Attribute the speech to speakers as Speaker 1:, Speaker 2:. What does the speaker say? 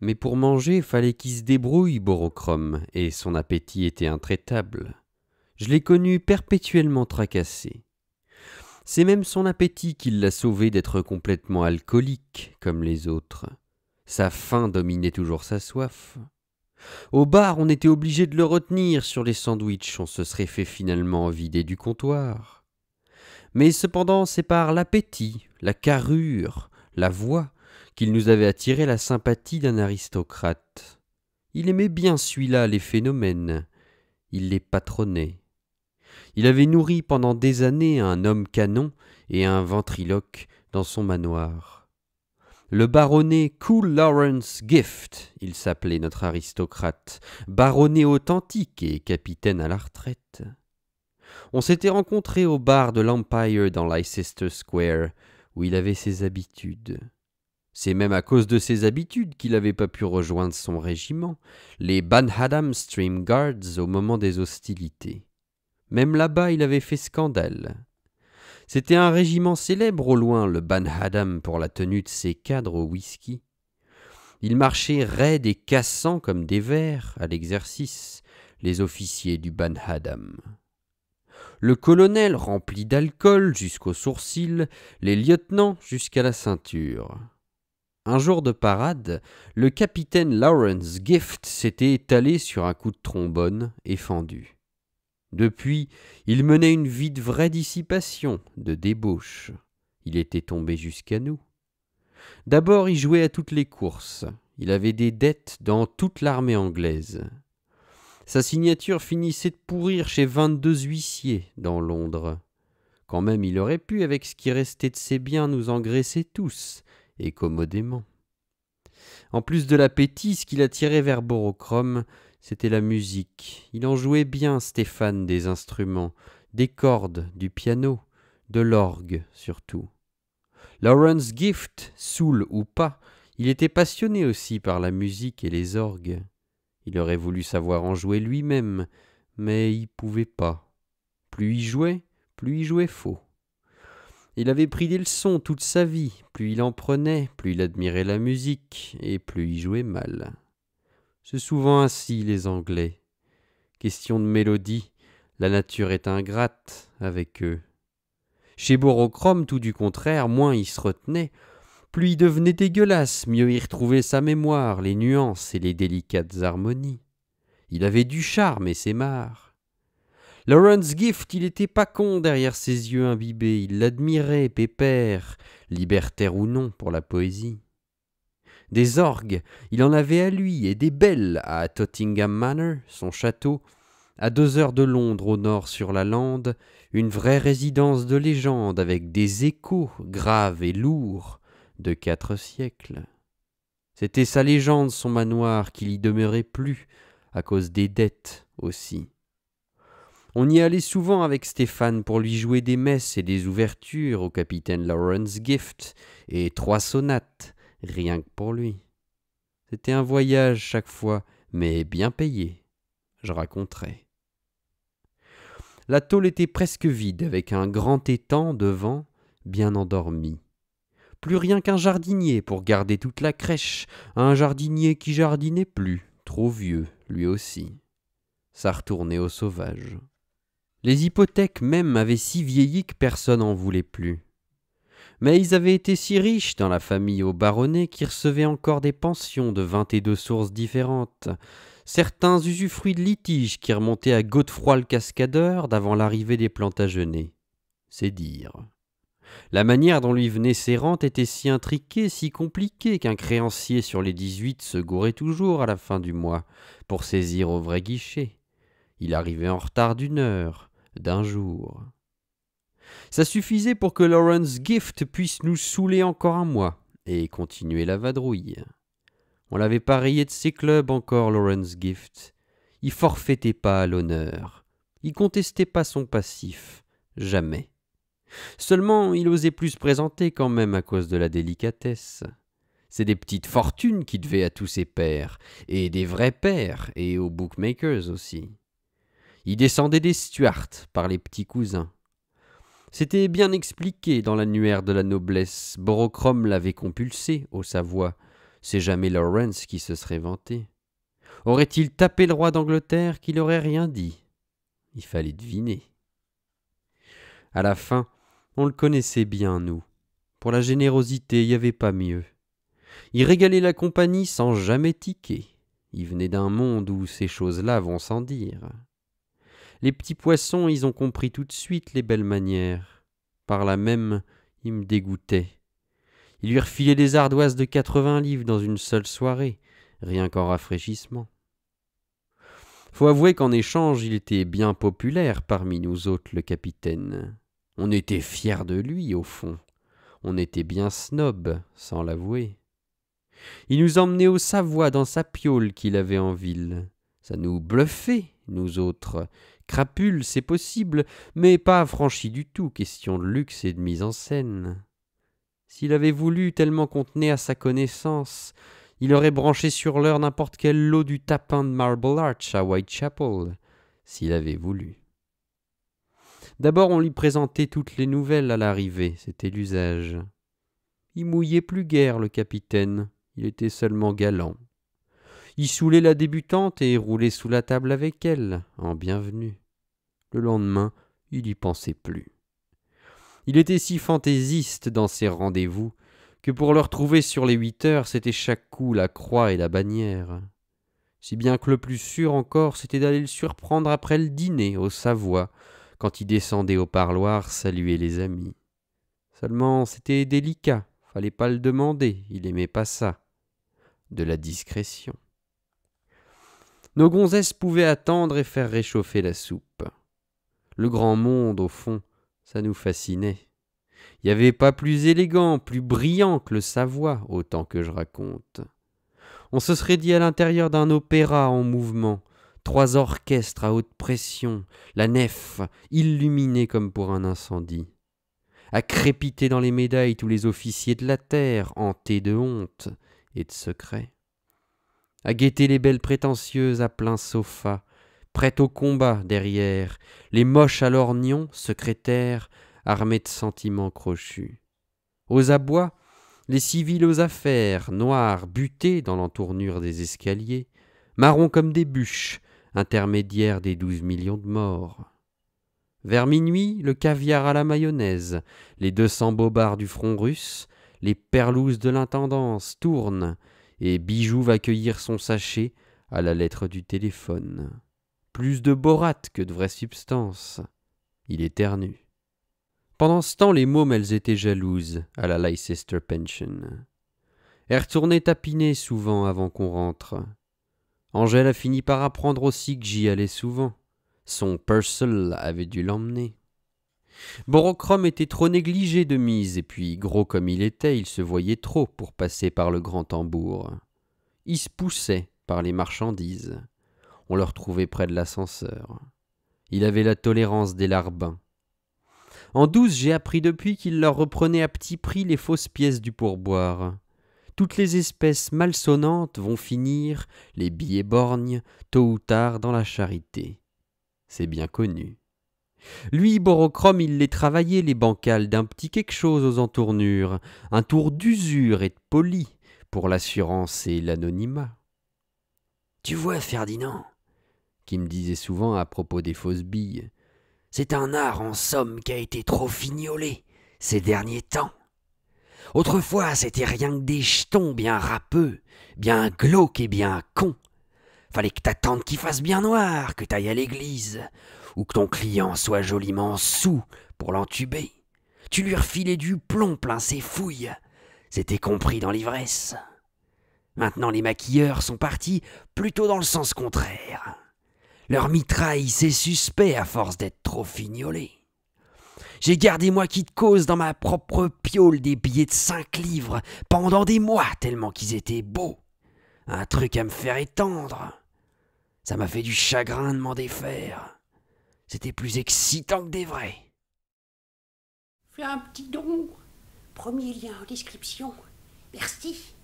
Speaker 1: Mais pour manger, fallait qu'il se débrouille, Borochrome, et son appétit était intraitable. Je l'ai connu perpétuellement tracassé. C'est même son appétit qui l'a sauvé d'être complètement alcoolique, comme les autres. Sa faim dominait toujours sa soif. Au bar, on était obligé de le retenir sur les sandwichs, on se serait fait finalement vider du comptoir. Mais cependant, c'est par l'appétit, la carrure, la voix, qu'il nous avait attiré la sympathie d'un aristocrate. Il aimait bien celui-là les phénomènes, il les patronnait. Il avait nourri pendant des années un homme canon et un ventriloque dans son manoir. Le baronnet Cool Lawrence Gift, il s'appelait notre aristocrate, baronnet authentique et capitaine à la retraite. On s'était rencontré au bar de l'Empire dans Leicester Square, où il avait ses habitudes. C'est même à cause de ses habitudes qu'il n'avait pas pu rejoindre son régiment, les Banhadam Stream Guards, au moment des hostilités. Même là-bas, il avait fait scandale. C'était un régiment célèbre au loin, le Banhadam, pour la tenue de ses cadres au whisky. Ils marchaient raides et cassants comme des vers à l'exercice, les officiers du Banhadam. Le colonel rempli d'alcool jusqu'aux sourcils, les lieutenants jusqu'à la ceinture. Un jour de parade, le capitaine Lawrence Gift s'était étalé sur un coup de trombone et fendu. Depuis, il menait une vie de vraie dissipation, de débauche. Il était tombé jusqu'à nous. D'abord, il jouait à toutes les courses. Il avait des dettes dans toute l'armée anglaise. Sa signature finissait de pourrir chez vingt-deux huissiers dans Londres. Quand même, il aurait pu, avec ce qui restait de ses biens, nous engraisser tous et commodément. En plus de l'appétit, ce qui l'attirait vers Borochrome, c'était la musique. Il en jouait bien, Stéphane, des instruments, des cordes, du piano, de l'orgue surtout. Lawrence Gift, saoul ou pas, il était passionné aussi par la musique et les orgues. Il aurait voulu savoir en jouer lui-même, mais il pouvait pas. Plus il jouait, plus il jouait faux. Il avait pris des leçons toute sa vie, plus il en prenait, plus il admirait la musique, et plus il jouait mal. C'est souvent ainsi les Anglais. Question de mélodie, la nature est ingrate avec eux. Chez Borochrome, tout du contraire, moins il se retenait, plus il devenait dégueulasse, mieux il retrouvait sa mémoire, les nuances et les délicates harmonies. Il avait du charme et ses marres. Lawrence Gift, il était pas con derrière ses yeux imbibés, il l'admirait, pépère, libertaire ou non pour la poésie. Des orgues, il en avait à lui, et des belles à Tottingham Manor, son château, à deux heures de Londres au nord sur la lande, une vraie résidence de légende avec des échos graves et lourds de quatre siècles. C'était sa légende, son manoir, qu'il y demeurait plus, à cause des dettes aussi. On y allait souvent avec Stéphane pour lui jouer des messes et des ouvertures au capitaine Lawrence Gift et trois sonates, rien que pour lui. C'était un voyage chaque fois, mais bien payé, je raconterai. La tôle était presque vide, avec un grand étang devant, bien endormi. Plus rien qu'un jardinier pour garder toute la crèche, un jardinier qui jardinait plus, trop vieux, lui aussi. Ça retournait au sauvage. Les hypothèques même avaient si vieilli que personne n'en voulait plus. Mais ils avaient été si riches dans la famille au baronnet qu'ils recevaient encore des pensions de vingt et deux sources différentes. Certains usufruits de litiges qui remontaient à Godefroy le cascadeur d'avant l'arrivée des Plantagenets. C'est dire. La manière dont lui venaient ses rentes était si intriquée, si compliquée, qu'un créancier sur les dix-huit se gourait toujours à la fin du mois pour saisir au vrai guichet. Il arrivait en retard d'une heure d'un jour. Ça suffisait pour que Lawrence Gift puisse nous saouler encore un mois et continuer la vadrouille. On l'avait parié de ses clubs encore, Lawrence Gift. Il forfaitait pas l'honneur. Il contestait pas son passif. Jamais. Seulement, il osait plus se présenter quand même à cause de la délicatesse. C'est des petites fortunes qui devait à tous ses pères, et des vrais pères, et aux bookmakers aussi. Il descendait des Stuarts par les petits cousins. C'était bien expliqué dans l'annuaire de la noblesse. Borocrom l'avait compulsé, au Savoie. C'est jamais Lawrence qui se serait vanté. Aurait-il tapé le roi d'Angleterre Qui n'aurait rien dit Il fallait deviner. À la fin, on le connaissait bien, nous. Pour la générosité, il n'y avait pas mieux. Il régalait la compagnie sans jamais tiquer. Il venait d'un monde où ces choses-là vont sans dire. Les petits poissons, ils ont compris tout de suite les belles manières. Par là même, ils me dégoûtaient. Ils lui refilaient des ardoises de quatre-vingts livres dans une seule soirée, rien qu'en rafraîchissement. Faut avouer qu'en échange, il était bien populaire parmi nous autres, le capitaine. On était fiers de lui, au fond. On était bien snob, sans l'avouer. Il nous emmenait au Savoie dans sa piole qu'il avait en ville. Ça nous bluffait nous autres. Crapule, c'est possible, mais pas affranchi du tout, question de luxe et de mise en scène. S'il avait voulu tellement contenait à sa connaissance, il aurait branché sur l'heure n'importe quel lot du tapin de Marble Arch à Whitechapel, s'il avait voulu. D'abord, on lui présentait toutes les nouvelles à l'arrivée, c'était l'usage. Il mouillait plus guère le capitaine, il était seulement galant. Il saoulait la débutante et roulait sous la table avec elle, en bienvenue. Le lendemain, il n'y pensait plus. Il était si fantaisiste dans ses rendez-vous que pour le retrouver sur les huit heures, c'était chaque coup la croix et la bannière. Si bien que le plus sûr encore, c'était d'aller le surprendre après le dîner au Savoie, quand il descendait au parloir saluer les amis. Seulement, c'était délicat, fallait pas le demander, il aimait pas ça. De la discrétion. Nos gonzesses pouvaient attendre et faire réchauffer la soupe. Le grand monde, au fond, ça nous fascinait. Il n'y avait pas plus élégant, plus brillant que le Savoie, autant que je raconte. On se serait dit à l'intérieur d'un opéra en mouvement, trois orchestres à haute pression, la nef illuminée comme pour un incendie. À crépiter dans les médailles tous les officiers de la terre, hantés de honte et de secrets à guetter les belles prétentieuses à plein sofa, prêtes au combat derrière, les moches à l'orgnon, secrétaires, armés de sentiments crochus. Aux abois, les civils aux affaires, noirs, butés dans l'entournure des escaliers, marrons comme des bûches, intermédiaires des douze millions de morts. Vers minuit, le caviar à la mayonnaise, les deux cents bobards du front russe, les perlouses de l'intendance tournent, et Bijou va cueillir son sachet à la lettre du téléphone. Plus de borate que de vraie substance. Il éternue. Pendant ce temps, les mômes, elles étaient jalouses à la Leicester Pension. Elles retournaient tapiner souvent avant qu'on rentre. Angèle a fini par apprendre aussi que j'y allais souvent. Son Purcell avait dû l'emmener. Borochrome était trop négligé de mise, et puis, gros comme il était, il se voyait trop pour passer par le grand tambour. Il se poussait par les marchandises. On le retrouvait près de l'ascenseur. Il avait la tolérance des larbins. En douze, j'ai appris depuis qu'il leur reprenait à petit prix les fausses pièces du pourboire. Toutes les espèces malsonnantes vont finir, les billets borgnes, tôt ou tard dans la charité. C'est bien connu. Lui, Borochrome, il les travaillait, les bancales, d'un petit quelque chose aux entournures, un tour d'usure et de poli, pour l'assurance et l'anonymat. Tu vois, Ferdinand, qui me disait souvent à propos des fausses billes, c'est un art en somme qui a été trop fignolé ces derniers temps. Autrefois, c'était rien que des jetons bien râpeux, bien glauques et bien cons. Fallait que t'attendes qu'il fasse bien noir, que t'ailles à l'église, ou que ton client soit joliment sous pour l'entuber. Tu lui refilais du plomb plein ses fouilles. C'était compris dans l'ivresse. Maintenant les maquilleurs sont partis plutôt dans le sens contraire. Leur mitraille s'est suspect à force d'être trop fignolé. J'ai gardé moi qui te cause dans ma propre piole des billets de cinq livres pendant des mois tellement qu'ils étaient beaux. Un truc à me faire étendre. Ça m'a fait du chagrin de m'en défaire. C'était plus excitant que des vrais. Fais un petit don. Premier lien en description. Merci.